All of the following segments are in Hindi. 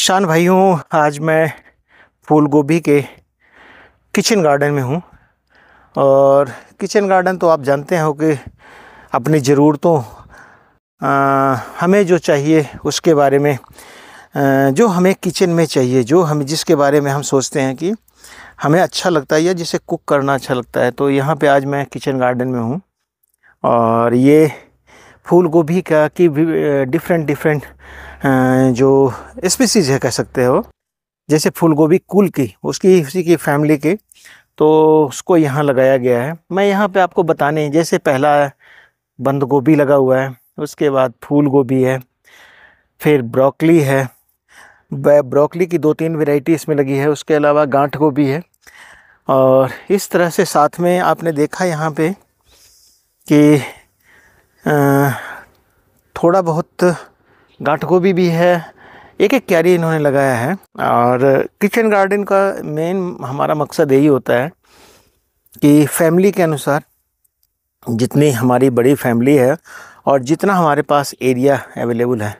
किसान भाई हूँ आज मैं फूल गोभी के किचन गार्डन में हूँ और किचन गार्डन तो आप जानते हो कि अपनी ज़रूरतों हमें जो चाहिए उसके बारे में आ, जो हमें किचन में चाहिए जो हम जिसके बारे में हम सोचते हैं कि हमें अच्छा लगता है या जिसे कुक करना अच्छा लगता है तो यहाँ पे आज मैं किचन गार्डन में हूँ और ये फूल गोभी का कि डिफरेंट डिफरेंट जो स्पीसीज है कह सकते हो जैसे फूल गोभी कुल की उसकी उसी की फैमिली की तो उसको यहाँ लगाया गया है मैं यहाँ पे आपको बताने जैसे पहला बंद गोभी लगा हुआ है उसके बाद फूल गोभी है फिर ब्रोकली है ब्रोकली की दो तीन वेराइटी इसमें लगी है उसके अलावा गांठ गोभी है और इस तरह से साथ में आपने देखा यहाँ पे कि थोड़ा बहुत गांठ गोभी भी है एक एक क्यारी इन्होंने लगाया है और किचन गार्डन का मेन हमारा मकसद यही होता है कि फैमिली के अनुसार जितनी हमारी बड़ी फैमिली है और जितना हमारे पास एरिया अवेलेबल है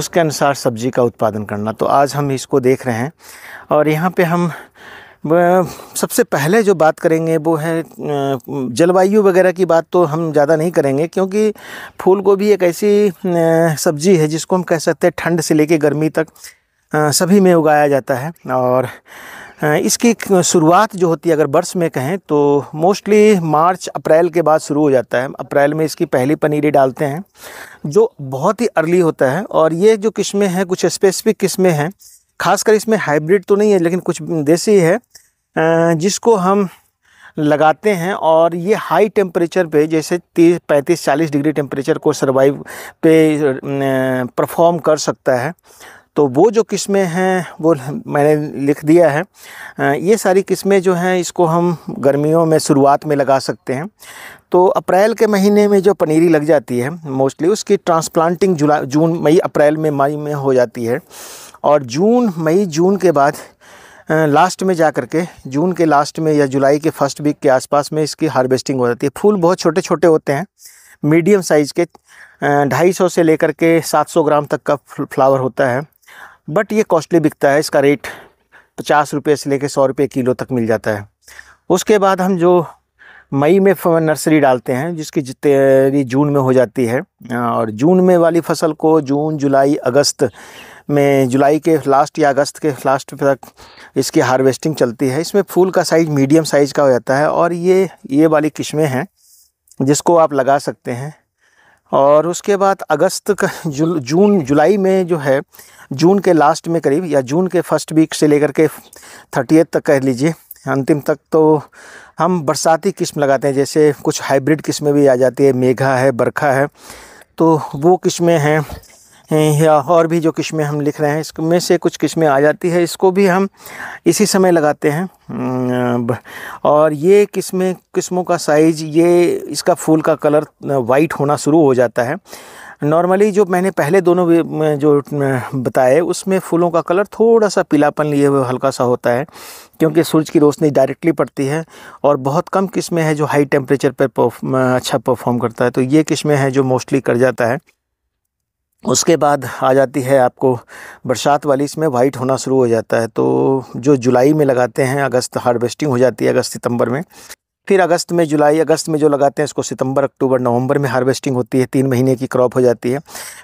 उसके अनुसार सब्ज़ी का उत्पादन करना तो आज हम इसको देख रहे हैं और यहाँ पे हम सबसे पहले जो बात करेंगे वो है जलवायु वगैरह की बात तो हम ज़्यादा नहीं करेंगे क्योंकि फूल गोभी एक ऐसी सब्ज़ी है जिसको हम कह सकते हैं ठंड से लेकर गर्मी तक सभी में उगाया जाता है और इसकी शुरुआत जो होती है अगर वर्ष में कहें तो मोस्टली मार्च अप्रैल के बाद शुरू हो जाता है अप्रैल में इसकी पहली पनीरी डालते हैं जो बहुत ही अर्ली होता है और ये जो किस्में हैं कुछ स्पेसिफिक किस्में हैं खासकर इसमें हाइब्रिड तो नहीं है लेकिन कुछ देसी है जिसको हम लगाते हैं और ये हाई टेम्परेचर पे जैसे तीस पैंतीस चालीस डिग्री टेम्परेचर को सर्वाइव पे परफॉर्म कर सकता है तो वो जो किस्में हैं वो मैंने लिख दिया है ये सारी किस्में जो हैं इसको हम गर्मियों में शुरुआत में लगा सकते हैं तो अप्रैल के महीने में जो पनीरी लग जाती है मोस्टली उसकी ट्रांसप्लांटिंग जुलाई जून मई अप्रैल में मई में हो जाती है और जून मई जून के बाद लास्ट में जा कर के जून के लास्ट में या जुलाई के फर्स्ट वीक के आसपास में इसकी हार्वेस्टिंग हो जाती है फूल बहुत छोटे छोटे होते हैं मीडियम साइज़ के ढाई सौ से लेकर के सात सौ ग्राम तक का फ्लावर होता है बट ये कॉस्टली बिकता है इसका रेट पचास रुपये से लेकर सौ रुपये किलो तक मिल जाता है उसके बाद हम जो मई में नर्सरी डालते हैं जिसकी जितनी जून में हो जाती है और जून में वाली फसल को जून जुलाई अगस्त में जुलाई के लास्ट या अगस्त के लास्ट तक इसकी हार्वेस्टिंग चलती है इसमें फूल का साइज़ मीडियम साइज़ का हो जाता है और ये ये वाली किस्में हैं जिसको आप लगा सकते हैं और उसके बाद अगस्त का जुल जून जुलाई में जो है जून के लास्ट में करीब या जून के फर्स्ट वीक से लेकर के थर्टी तक कह लीजिए अंतिम तक तो हम बरसाती किस्म लगाते हैं जैसे कुछ हाइब्रिड किस्में भी आ जाती है मेघा है बरखा है तो वो किस्में हैं या और भी जो किस्में हम लिख रहे हैं इसमें से कुछ किस्में आ जाती है इसको भी हम इसी समय लगाते हैं और ये किस्में किस्मों का साइज़ ये इसका फूल का कलर वाइट होना शुरू हो जाता है नॉर्मली जो मैंने पहले दोनों जो बताए उसमें फूलों का कलर थोड़ा सा पीलापन लिए हुए हल्का सा होता है क्योंकि सूरज की रोशनी डायरेक्टली पड़ती है और बहुत कम किस्में हैं जो हाई टेम्परेचर पर अच्छा परफॉर्म करता है तो ये किस्में हैं जो मोस्टली कर जाता है उसके बाद आ जाती है आपको बरसात वाली इसमें वाइट होना शुरू हो जाता है तो जो जुलाई में लगाते हैं अगस्त हार्वेस्टिंग हो जाती है अगस्त सितंबर में फिर अगस्त में जुलाई अगस्त में जो लगाते हैं इसको सितंबर अक्टूबर नवंबर में हार्वेस्टिंग होती है तीन महीने की क्रॉप हो जाती है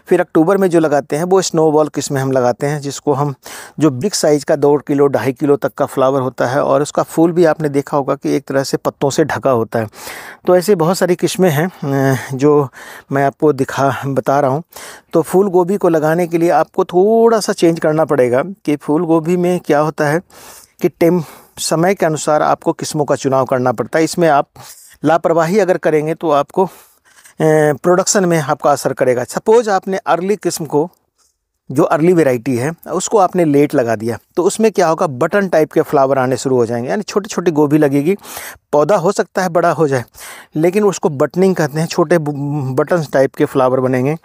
फिर अक्टूबर में जो लगाते हैं वो स्नोबॉल किस्में हम लगाते हैं जिसको हम जो बिग साइज़ का दो किलो ढाई किलो तक का फ्लावर होता है और उसका फूल भी आपने देखा होगा कि एक तरह से पत्तों से ढका होता है तो ऐसी बहुत सारी किस्में हैं जो मैं आपको दिखा बता रहा हूँ तो फूल गोभी को लगाने के लिए आपको थोड़ा सा चेंज करना पड़ेगा कि फूल गोभी में क्या होता है कि टेम समय के अनुसार आपको किस्मों का चुनाव करना पड़ता है इसमें आप लापरवाही अगर करेंगे तो आपको प्रोडक्शन में आपका असर करेगा सपोज़ आपने अर्ली किस्म को जो अर्ली वेराइटी है उसको आपने लेट लगा दिया तो उसमें क्या होगा बटन टाइप के फ्लावर आने शुरू हो जाएंगे यानी छोटी छोटी गोभी लगेगी पौधा हो सकता है बड़ा हो जाए लेकिन उसको बटनिंग कहते हैं छोटे बटन टाइप के फ्लावर बनेंगे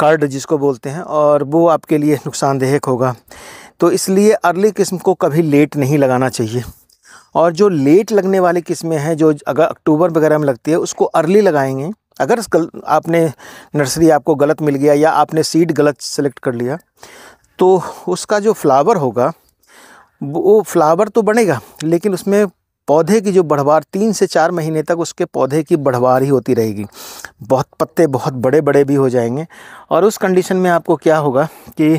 कर्ड जिसको बोलते हैं और वो आपके लिए नुकसानदेहक होगा तो इसलिए अर्ली किस्म को कभी लेट नहीं लगाना चाहिए और जो लेट लगने वाली किस्में हैं जो अगर अक्टूबर वगैरह में लगती है उसको अर्ली लगाएंगे अगर आपने नर्सरी आपको गलत मिल गया या आपने सीड गलत सेलेक्ट कर लिया तो उसका जो फ्लावर होगा वो फ्लावर तो बनेगा लेकिन उसमें पौधे की जो बढ़वार तीन से चार महीने तक उसके पौधे की बढ़वार ही होती रहेगी बहुत पत्ते बहुत बड़े बड़े भी हो जाएंगे और उस कंडीशन में आपको क्या होगा कि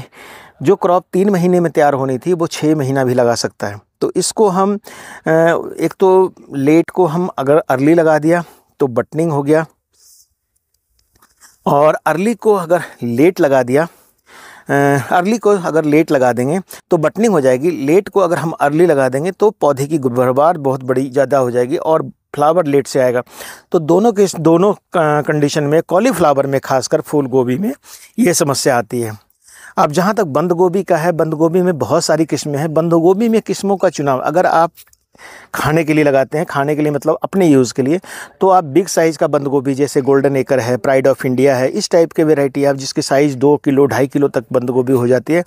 जो क्रॉप तीन महीने में तैयार होनी थी वो छः महीना भी लगा सकता है तो इसको हम एक तो लेट को हम अगर अर्ली लगा दिया तो बटनिंग हो गया और अर्ली को अगर लेट लगा दिया अर्ली को अगर लेट लगा देंगे तो बटनिंग हो जाएगी लेट को अगर हम अर्ली लगा देंगे तो पौधे की गुभरवार बहुत बड़ी ज़्यादा हो जाएगी और फ्लावर लेट से आएगा तो दोनों के दोनों कंडीशन में कॉलीफ्लावर में खासकर फूल गोभी में ये समस्या आती है अब जहाँ तक बंद गोभी का है बंद गोभी में बहुत सारी किस्में हैं बंद गोभी में किस्मों का चुनाव अगर आप खाने के लिए लगाते हैं खाने के लिए मतलब अपने यूज़ के लिए तो आप बिग साइज़ का बंद गोभी जैसे गोल्डन एकर है प्राइड ऑफ इंडिया है इस टाइप के वेराइटी आप जिसकी साइज़ दो किलो ढाई किलो तक बंद गोभी हो जाती है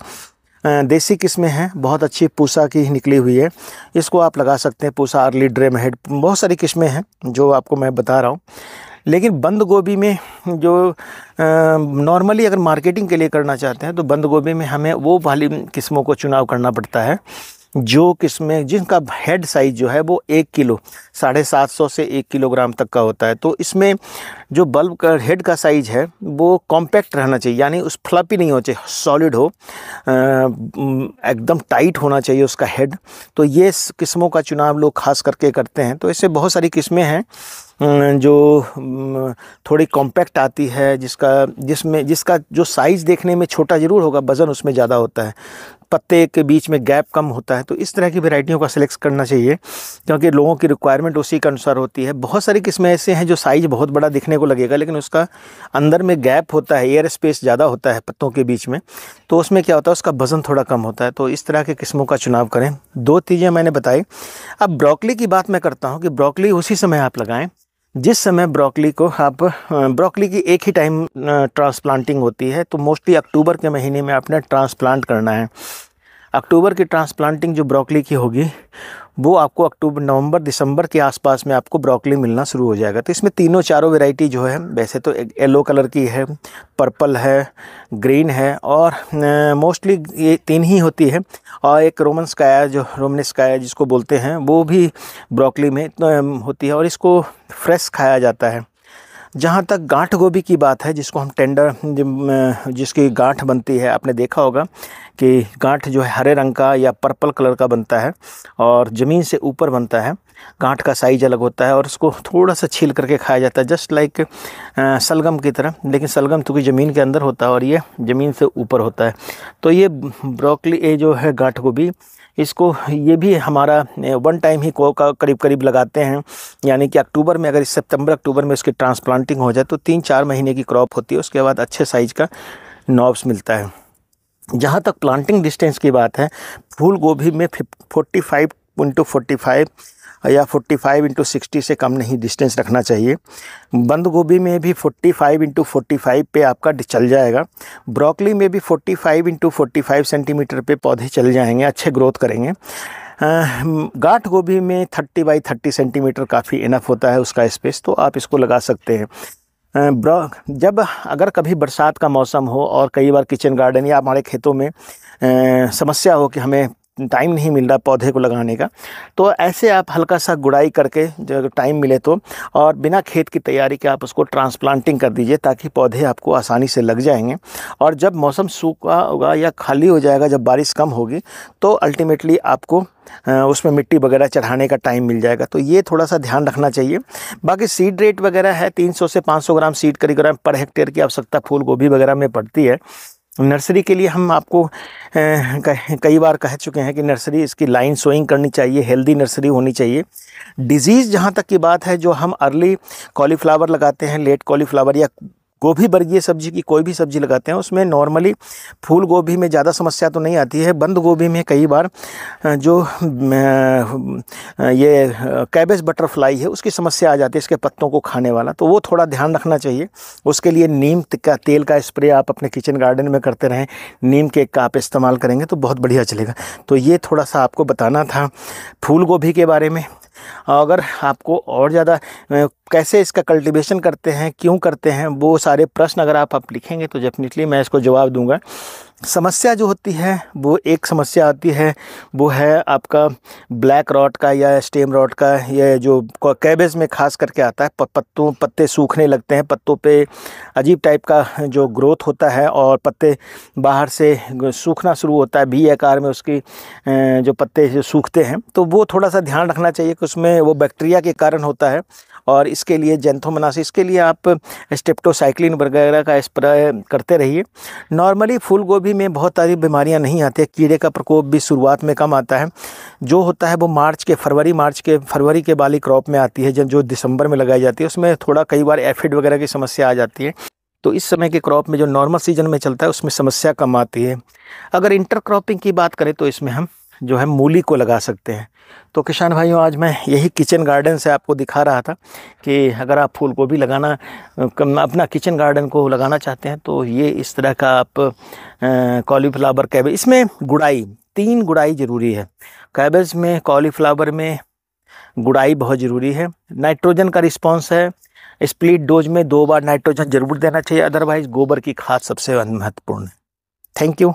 देसी किस्में हैं बहुत अच्छी पूसा की निकली हुई है इसको आप लगा सकते हैं पूसा अर्ली ड्रेम हेड बहुत सारी किस्में हैं जो आपको मैं बता रहा हूँ लेकिन बंद गोभी में जो नॉर्मली अगर मार्केटिंग के लिए करना चाहते हैं तो बंद गोभी में हमें वो वाली किस्मों को चुनाव करना पड़ता है जो किस्में जिनका हेड साइज़ जो है वो एक किलो साढ़े सात सौ से एक किलोग्राम तक का होता है तो इसमें जो बल्ब का हेड का साइज़ है वो कॉम्पैक्ट रहना चाहिए यानी उस फ्लपी नहीं होना चाहिए सॉलिड हो एकदम टाइट होना चाहिए उसका हेड तो ये किस्मों का चुनाव लोग खास करके करते हैं तो ऐसे बहुत सारी किस्में हैं जो थोड़ी कॉम्पैक्ट आती है जिसका जिसमें जिसका जो साइज़ देखने में छोटा ज़रूर होगा वज़न उसमें ज़्यादा होता है पत्ते के बीच में गैप कम होता है तो इस तरह की वेराइटियों का सिलेक्ट करना चाहिए क्योंकि लोगों की रिक्वायरमेंट उसी के अनुसार होती है बहुत सारी किस्में ऐसे हैं जो साइज़ बहुत बड़ा दिखने को लगेगा लेकिन उसका अंदर में गैप होता है एयर स्पेस ज़्यादा होता है पत्तों के बीच में तो उसमें क्या होता है उसका वज़न थोड़ा कम होता है तो इस तरह के किस्मों का चुनाव करें दो चीज़ें मैंने बताई अब ब्रॉकली की बात मैं करता हूँ कि ब्रॉकली उसी समय आप लगाएँ जिस समय ब्रोकली को आप ब्रोकली की एक ही टाइम ट्रांसप्लांटिंग होती है तो मोस्टली अक्टूबर के महीने में आपने ट्रांसप्लांट करना है अक्टूबर की ट्रांसप्लांटिंग जो ब्रोकली की होगी वो आपको अक्टूबर नवंबर दिसंबर के आसपास में आपको ब्रोकली मिलना शुरू हो जाएगा तो इसमें तीनों चारों वेराइटी जो है वैसे तो येलो कलर की है पर्पल है ग्रीन है और मोस्टली ये तीन ही होती है और एक रोमन स्काया जो रोमन स्काया जिसको बोलते हैं वो भी ब्रोकली में तो होती है और इसको फ्रेश खाया जाता है जहाँ तक गांठ गोभी की बात है जिसको हम टेंडर जिसकी गांठ बनती है आपने देखा होगा कि गांठ जो है हरे रंग का या पर्पल कलर का बनता है और ज़मीन से ऊपर बनता है गांठ का साइज अलग होता है और उसको थोड़ा सा छील करके खाया जाता है जस्ट लाइक सलगम की तरह लेकिन सलगम चूँकि ज़मीन के अंदर होता है और ये ज़मीन से ऊपर होता है तो ये ब्रोकली ये जो है गांठ गोभी इसको ये भी हमारा वन टाइम ही को का करीब करीब लगाते हैं यानी कि अक्टूबर में अगर सितंबर अक्टूबर में उसकी ट्रांसप्लांटिंग हो जाए तो तीन चार महीने की क्रॉप होती है उसके बाद अच्छे साइज़ का नॉब्स मिलता है जहाँ तक प्लांटिंग डिस्टेंस की बात है फूल गोभी में forty five into forty five या 45 फाइव इंटू सिक्सटी से कम नहीं डिस्टेंस रखना चाहिए बंद गोभी में भी 45 फाइव इंटू फोर्टी पे आपका चल जाएगा ब्रोकली में भी 45 फाइव इंटू फोर्टी सेंटीमीटर पे पौधे चल जाएंगे अच्छे ग्रोथ करेंगे गाठ गोभी में 30 बाई 30 सेंटीमीटर काफ़ी इनफ होता है उसका स्पेस तो आप इसको लगा सकते हैं जब अगर कभी बरसात का मौसम हो और कई बार किचन गार्डन या हमारे खेतों में समस्या हो कि हमें टाइम नहीं मिल रहा पौधे को लगाने का तो ऐसे आप हल्का सा गुड़ाई करके जब टाइम मिले तो और बिना खेत की तैयारी के आप उसको ट्रांसप्लांटिंग कर दीजिए ताकि पौधे आपको आसानी से लग जाएंगे और जब मौसम सूखा होगा या खाली हो जाएगा जब बारिश कम होगी तो अल्टीमेटली आपको उसमें मिट्टी वगैरह चढ़ाने का टाइम मिल जाएगा तो ये थोड़ा सा ध्यान रखना चाहिए बाकी सीड रेट वगैरह है 300 से 500 ग्राम सीड करीब ग्राम पर हेक्टेयर की आवश्यकता फूल गोभी वगैरह में पड़ती है नर्सरी के लिए हम आपको कई बार कह चुके हैं कि नर्सरी इसकी लाइन सोइंग करनी चाहिए हेल्दी नर्सरी होनी चाहिए डिज़ीज़ जहाँ तक की बात है जो हम अर्ली कॉलीफ्लावर लगाते हैं लेट कॉलीफ्लावर या गोभी वर्गीय सब्जी की कोई भी सब्जी लगाते हैं उसमें नॉर्मली फूल गोभी में ज़्यादा समस्या तो नहीं आती है बंद गोभी में कई बार जो ये कैबेज बटरफ्लाई है उसकी समस्या आ जाती है इसके पत्तों को खाने वाला तो वो थोड़ा ध्यान रखना चाहिए उसके लिए नीम का तेल का स्प्रे आप अपने किचन गार्डन में करते रहें नीम केक का आप इस्तेमाल करेंगे तो बहुत बढ़िया चलेगा तो ये थोड़ा सा आपको बताना था फूल गोभी के बारे में अगर आपको और ज़्यादा कैसे इसका कल्टीवेशन करते हैं क्यों करते हैं वो सारे प्रश्न अगर आप आप लिखेंगे तो डेफिनेटली मैं इसको जवाब दूंगा समस्या जो होती है वो एक समस्या आती है वो है आपका ब्लैक रॉट का या स्टेम रॉट का या जो कैबेज में खास करके आता है पत्तों पत्ते सूखने लगते हैं पत्तों पे अजीब टाइप का जो ग्रोथ होता है और पत्ते बाहर से सूखना शुरू होता है भी आकार में उसकी जो पत्ते सूखते हैं तो वो थोड़ा सा ध्यान रखना चाहिए कि उसमें वो बैक्टीरिया के कारण होता है और इसके लिए जेंथोमनासिस के लिए आप स्टेप्टोसाइक्लिन वगैरह का स्प्रे करते रहिए नॉर्मली फूल गोभी में बहुत सारी बीमारियाँ नहीं आती कीड़े का प्रकोप भी शुरुआत में कम आता है जो होता है वो मार्च के फरवरी मार्च के फरवरी के बाली क्रॉप में आती है जब जो दिसंबर में लगाई जाती है उसमें थोड़ा कई बार एफिड वगैरह की समस्या आ जाती है तो इस समय के क्रॉप में जो नॉर्मल सीजन में चलता है उसमें समस्या कम आती है अगर इंटर क्रॉपिंग की बात करें तो इसमें हम जो है मूली को लगा सकते हैं तो किसान भाइयों आज मैं यही किचन गार्डन से आपको दिखा रहा था कि अगर आप फूल गोभी लगाना अपना किचन गार्डन को लगाना चाहते हैं तो ये इस तरह का आप कॉलीफ्लावर कैबेज इसमें गुड़ाई तीन गुड़ाई ज़रूरी है कैबेज में कॉलीफ्लावर में गुड़ाई बहुत ज़रूरी है नाइट्रोजन का रिस्पॉन्स है स्प्लिट डोज में दो बार नाइट्रोजन जरूर देना चाहिए अदरवाइज़ गोबर की खाद सबसे महत्वपूर्ण है थैंक यू